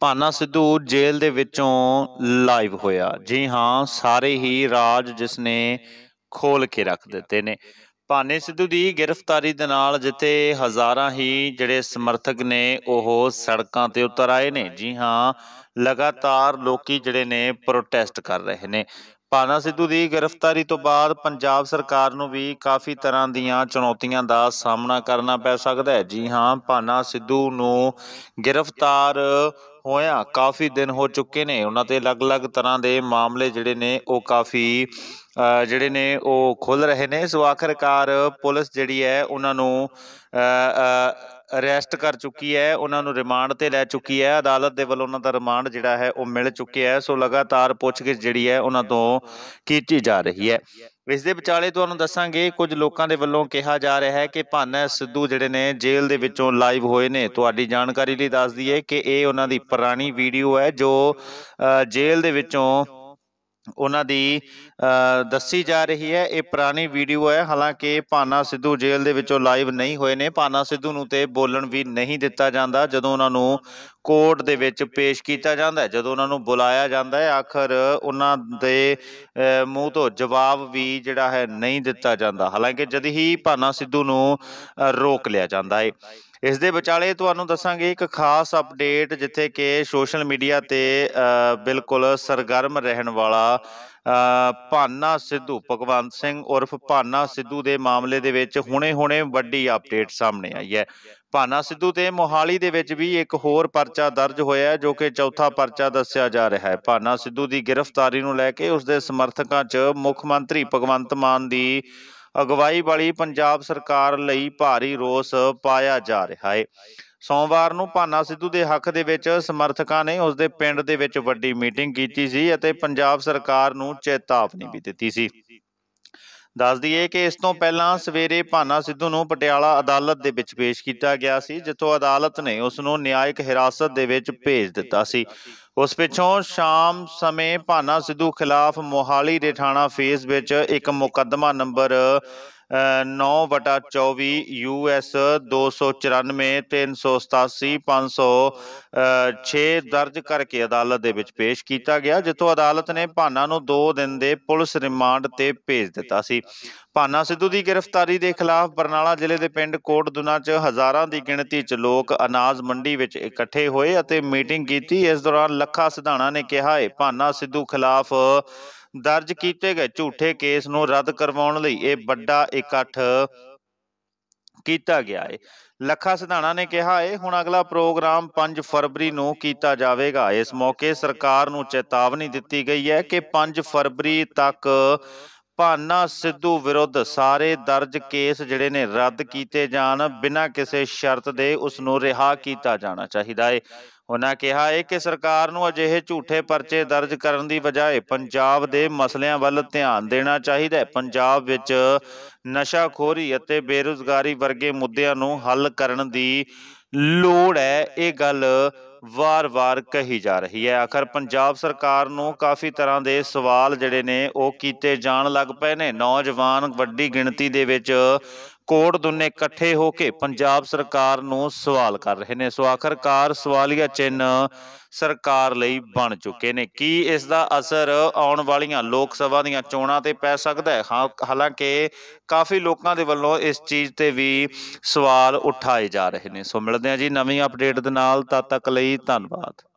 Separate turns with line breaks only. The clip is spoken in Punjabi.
ਪਾਨਾ ਸਿੱਧੂ ਜੇਲ੍ਹ ਦੇ ਵਿੱਚੋਂ ਲਾਈਵ ਹੋਇਆ ਜੀ ਹਾਂ ਸਾਰੇ ਹੀ ਰਾਜ ਜਿਸ ਨੇ ਖੋਲ ਕੇ ਰੱਖ ਦਿੱਤੇ ਨੇ ਪਾਨੇ ਸਿੱਧੂ ਦੀ ਗ੍ਰਿਫਤਾਰੀ ਦੇ ਨਾਲ ਜਿੱਥੇ ਹਜ਼ਾਰਾਂ ਹੀ ਜਿਹੜੇ ਸਮਰਥਕ ਨੇ ਉਹ ਸੜਕਾਂ ਤੇ ਉਤਰ ਆਏ ਨੇ ਜੀ ਹਾਂ ਲਗਾਤਾਰ ਲੋਕੀ ਜਿਹੜੇ ਨੇ ਪ੍ਰੋਟੈਸਟ ਕਰ ਰਹੇ ਨੇ ਪਾਨਾ ਸਿੱਧੂ ਦੀ ਗ੍ਰਿਫਤਾਰੀ ਤੋਂ ਬਾਅਦ ਪੰਜਾਬ ਸਰਕਾਰ ਨੂੰ ਵੀ ਕਾਫੀ ਤਰ੍ਹਾਂ ਦੀਆਂ ਚੁਣੌਤੀਆਂ ਦਾ ਸਾਹਮਣਾ ਕਰਨਾ ਪੈ ਸਕਦਾ ਹੈ ਜੀ ਹਾਂ ਪਾਨਾ ਸਿੱਧੂ ਨੂੰ ਗ੍ਰਿਫਤਾਰ ਹੋਇਆ ਕਾਫੀ ਦਿਨ ਹੋ ਚੁੱਕੇ ਨੇ ਉਹਨਾਂ ਤੇ ਅਲੱਗ-ਅਲੱਗ ਤਰ੍ਹਾਂ ਦੇ ਮਾਮਲੇ ਜਿਹੜੇ ਨੇ ਉਹ ਕਾਫੀ ਜਿਹੜੇ ਨੇ ਉਹ ਖੁੱਲ ਰਹੇ ਨੇ ਸੋ ਆਖਰਕਾਰ ਪੁਲਿਸ ਜਿਹੜੀ ਹੈ ਉਹਨਾਂ ਨੂੰ ਅਰੈਸਟ ਕਰ ਚੁੱਕੀ ਹੈ ਉਹਨਾਂ ਨੂੰ ਰਿਮਾਂਡ ਤੇ ਲੈ ਚੁੱਕੀ ਹੈ ਅਦਾਲਤ ਦੇ ਵੱਲੋਂ ਉਹਨਾਂ ਦਾ ਰਿਮਾਂਡ ਜਿਹੜਾ ਹੈ ਉਹ ਮਿਲ ਚੁੱਕਿਆ ਹੈ ਸੋ ਲਗਾਤਾਰ ਪੁੱਛਗਿੱਛ ਜਿਹੜੀ ਹੈ ਉਹਨਾਂ ਤੋਂ ਕੀਤੀ ਜਾ ਰਹੀ ਹੈ ਇਸ ਦੇ ਵਿਚਾਲੇ ਤੁਹਾਨੂੰ ਦੱਸਾਂਗੇ ਕੁਝ ਲੋਕਾਂ ਦੇ ਵੱਲੋਂ ਕਿਹਾ ਜਾ ਰਿਹਾ ਹੈ ਕਿ ਭਾਨਾ ਸਿੱਧੂ ਜਿਹੜੇ ਨੇ ਜੇਲ੍ਹ ਦੇ ਵਿੱਚੋਂ ਲਾਈਵ ਹੋਏ ਨੇ ਤੁਹਾਡੀ ਜਾਣਕਾਰੀ ਲਈ ਦੱਸ ਦਈਏ ਕਿ ਇਹ ਉਹਨਾਂ ਦੀ ਪੁਰਾਣੀ ਵੀਡੀਓ ਹੈ ਜੋ ਜੇਲ੍ਹ ਦੇ ਵਿੱਚੋਂ ਉਹਨਾਂ ਦੀ ਦੱਸੀ ਜਾ ਰਹੀ ਹੈ ਇਹ ਪੁਰਾਣੀ ਵੀਡੀਓ ਹੈ ਹਾਲਾਂਕਿ ਭਾਨਾ ਸਿੱਧੂ ਜੇਲ੍ਹ ਦੇ ਵਿੱਚੋਂ ਲਾਈਵ ਨਹੀਂ ਹੋਏ ਨੇ ਭਾਨਾ ਸਿੱਧੂ ਨੂੰ ਤੇ ਬੋਲਣ ਵੀ ਨਹੀਂ ਦਿੱਤਾ ਜਾਂਦਾ ਜਦੋਂ ਉਹਨਾਂ ਨੂੰ ਕੋਰਟ ਦੇ ਵਿੱਚ ਪੇਸ਼ ਕੀਤਾ ਜਾਂਦਾ ਹੈ ਜਦੋਂ ਉਹਨਾਂ ਨੂੰ ਬੁਲਾਇਆ ਜਾਂਦਾ ਹੈ ਆਖਰ ਉਹਨਾਂ ਦੇ ਮੂੰਹ ਤੋਂ ਜਵਾਬ ਵੀ ਜਿਹੜਾ ਹੈ ਨਹੀਂ ਦਿੱਤਾ ਜਾਂਦਾ ਹਾਲਾਂਕਿ ਜਦ ਹੀ ਭਾਨਾ ਸਿੱਧੂ ਨੂੰ ਰੋਕ ਲਿਆ ਜਾਂਦਾ ਹੈ ਇਸ ਦੇ ਵਿਚਾਲੇ ਤੁਹਾਨੂੰ ਦੱਸਾਂਗੇ ਇੱਕ ਖਾਸ ਅਪਡੇਟ ਜਿੱਥੇ ਕਿ ਸੋਸ਼ਲ ਮੀਡੀਆ ਤੇ ਬਿਲਕੁਲ ਸਰਗਰਮ ਰਹਿਣ ਵਾਲਾ ਭਾਨਾ ਸਿੱਧੂ ਭਗਵੰਤ ਸਿੰਘ ਉਰਫ ਭਾਨਾ ਸਿੱਧੂ ਦੇ ਮਾਮਲੇ ਦੇ ਵਿੱਚ ਹੁਣੇ-ਹੁਣੇ ਵੱਡੀ ਅਪਡੇਟ ਸਾਹਮਣੇ ਆਈ ਹੈ ਭਾਨਾ ਸਿੱਧੂ ਤੇ ਮੋਹਾਲੀ ਦੇ ਵਿੱਚ ਵੀ ਇੱਕ ਹੋਰ ਪਰਚਾ ਦਰਜ ਹੋਇਆ ਹੈ ਜੋ ਕਿ ਚੌਥਾ ਪਰਚਾ ਦੱਸਿਆ ਜਾ ਰਿਹਾ ਹੈ ਭਾਨਾ ਸਿੱਧੂ ਦੀ ਗ੍ਰਿਫਤਾਰੀ ਨੂੰ ਲੈ ਕੇ ਉਸ ਦੇ ਸਮਰਥਕਾਂ 'ਚ ਮੁੱਖ ਮੰਤਰੀ ਭਗਵੰਤ ਮਾਨ ਦੀ ਅਗਵਾਈ ਵਾਲੀ ਪੰਜਾਬ ਸਰਕਾਰ ਲਈ ਭਾਰੀ ਰੋਸ ਪਾਇਆ ਜਾ ਰਿਹਾ ਹੈ ਸੋਮਵਾਰ ਨੂੰ ਭਾਨਾ ਸਿੱਧੂ ਦੇ ਹੱਕ ਦੇ ਵਿੱਚ ਸਮਰਥਕਾਂ ਨੇ ਉਸ ਦੇ ਪਿੰਡ ਦੇ ਵਿੱਚ ਵੱਡੀ ਮੀਟਿੰਗ ਕੀਤੀ ਸੀ ਅਤੇ ਪੰਜਾਬ ਸਰਕਾਰ ਨੂੰ ਚੇਤਾਵਨੀ ਵੀ ਦਿੱਤੀ ਸੀ ਦੱਸ ਦਈਏ ਕਿ ਇਸ ਤੋਂ ਪਹਿਲਾਂ ਸਵੇਰੇ ਭਾਨਾ ਸਿੱਧੂ ਨੂੰ ਪਟਿਆਲਾ ਅਦਾਲਤ ਦੇ ਵਿੱਚ ਪੇਸ਼ ਕੀਤਾ ਗਿਆ ਸੀ ਜਿੱਥੋਂ ਅਦਾਲਤ ਨੇ ਉਸ ਨੂੰ ਨਿਆਇਕ ਹਿਰਾਸਤ ਦੇ ਵਿੱਚ ਭੇਜ ਦਿੱਤਾ ਸੀ ਉਸ ਪਿਛੋਂ ਸ਼ਾਮ ਸਮੇਂ ਭਾਨਾ ਸਿੱਧੂ ਖਿਲਾਫ ਮੋਹਾਲੀ ਦੇ ਥਾਣਾ ਫੇਸ ਵਿੱਚ ਇੱਕ ਮੁਕੱਦਮਾ ਨੰਬਰ 9 ਵਟਾ 24 ਯੂਐਸ 294 387 6 ਦਰਜ ਕਰਕੇ ਅਦਾਲਤ ਦੇ ਵਿੱਚ ਪੇਸ਼ ਕੀਤਾ ਗਿਆ ਜਿੱਥੋਂ ਅਦਾਲਤ ਨੇ ਭਾਨਾ ਨੂੰ 2 ਦਿਨ ਦੇ ਪੁਲਿਸ ਰਿਮਾਂਡ ਤੇ ਭੇਜ ਦਿੱਤਾ ਸੀ ਭਾਨਾ ਸਿੱਧੂ ਦੀ ਗ੍ਰਿਫਤਾਰੀ ਦੇ ਖਿਲਾਫ ਬਰਨਾਲਾ ਜ਼ਿਲ੍ਹੇ ਦੇ ਪਿੰਡ ਕੋਟ ਦੁਨਾ 'ਚ ਹਜ਼ਾਰਾਂ ਦੀ ਗਿਣਤੀ 'ਚ ਲੋਕ ਅਨਾਜ ਮੰਡੀ ਵਿੱਚ ਇਕੱਠੇ ਹੋਏ ਅਤੇ ਮੀਟਿੰਗ ਕੀਤੀ ਇਸ ਦੌਰਾਨ ਲੱਖਾ ਸਿਧਾਣਾ ਨੇ ਕਿਹਾ ਹੈ ਭਾਨਾ ਸਿੱਧੂ ਖਿਲਾਫ ਦਰਜ ਕੀਤੇ ਗਏ ਝੂਠੇ ਕੇਸ ਨੂੰ ਰੱਦ ਕਰਵਾਉਣ ਲਈ ਇਹ ਵੱਡਾ ਇਕੱਠ ਕੀਤਾ ਗਿਆ ਹੈ ਲੱਖਾ ਸਿਧਾਣਾ ਨੇ ਕਿਹਾ ਹੈ ਹੁਣ ਅਗਲਾ ਪ੍ਰੋਗਰਾਮ 5 ਫਰਵਰੀ ਨੂੰ ਕੀਤਾ ਜਾਵੇਗਾ ਇਸ ਮੌਕੇ ਸਰਕਾਰ ਨੂੰ ਚੇਤਾਵਨੀ ਦਿੱਤੀ ਗਈ ਹੈ ਕਿ 5 ਫਰਵਰੀ ਤੱਕ ਭਾਨਾ ਸਿੱਧੂ ਵਿਰੁੱਧ ਸਾਰੇ ਦਰਜ ਕੇਸ ਜਿਹੜੇ ਨੇ ਰੱਦ ਕੀਤੇ ਜਾਣ ਬਿਨਾਂ ਕਿਸੇ ਸ਼ਰਤ ਦੇ ਉਸ ਨੂੰ ਰਿਹਾ ਕੀਤਾ ਜਾਣਾ ਚਾਹੀਦਾ ਹੈ ਉਹਨਾਂ ਕਿਹਾ ਹੈ ਕਿ ਸਰਕਾਰ ਨੂੰ ਅਜਿਹੇ ਝੂਠੇ ਪਰਚੇ ਦਰਜ ਕਰਨ ਦੀ ਬਜਾਏ ਪੰਜਾਬ ਦੇ ਮਸਲਿਆਂ ਵੱਲ ਧਿਆਨ ਦੇਣਾ ਚਾਹੀਦਾ ਹੈ ਪੰਜਾਬ ਵਿੱਚ ਨਸ਼ਾਖੋਰੀ ਅਤੇ ਬੇਰੁਜ਼ਗਾਰੀ ਵਰਗੇ ਮੁੱਦਿਆਂ ਨੂੰ ਹੱਲ ਕਰਨ ਦੀ ਲੋੜ ਹੈ ਇਹ ਗੱਲ ਵਾਰ-ਵਾਰ ਕਹੀ ਜਾ ਰਹੀ ਹੈ ਆਖਰ ਪੰਜਾਬ ਸਰਕਾਰ ਨੂੰ ਕਾਫੀ ਤਰ੍ਹਾਂ ਦੇ ਸਵਾਲ ਜਿਹੜੇ ਨੇ ਉਹ ਕੀਤੇ ਜਾਣ ਲੱਗ ਪਏ ਨੇ ਨੌਜਵਾਨ ਵੱਡੀ ਗਿਣਤੀ ਦੇ ਵਿੱਚ ਕੋਟ ਦੋਨੇ ਇਕੱਠੇ ਹੋ ਕੇ ਪੰਜਾਬ ਸਰਕਾਰ ਨੂੰ ਸਵਾਲ ਕਰ ਰਹੇ ਨੇ ਸੋ ਆਖਰਕਾਰ ਸਵਾਲੀਆ ਚਿੰਨ ਸਰਕਾਰ ਲਈ ਬਣ ਚੁੱਕੇ ਨੇ ਕੀ ਇਸ ਦਾ ਅਸਰ ਆਉਣ ਵਾਲੀਆਂ ਲੋਕ ਸਭਾ ਦੀਆਂ ਚੋਣਾਂ ਤੇ ਪੈ ਸਕਦਾ ਹੈ ਹਾਲਾਂਕਿ ਕਾਫੀ ਲੋਕਾਂ ਦੇ ਵੱਲੋਂ ਇਸ ਚੀਜ਼ ਤੇ ਵੀ ਸਵਾਲ ਉਠਾਏ ਜਾ ਰਹੇ ਨੇ ਸੋ ਮਿਲਦੇ ਹਾਂ ਜੀ ਨਵੀਂ ਅਪਡੇਟ ਦੇ ਨਾਲ ਤਦ ਤੱਕ ਲਈ ਧੰਨਵਾਦ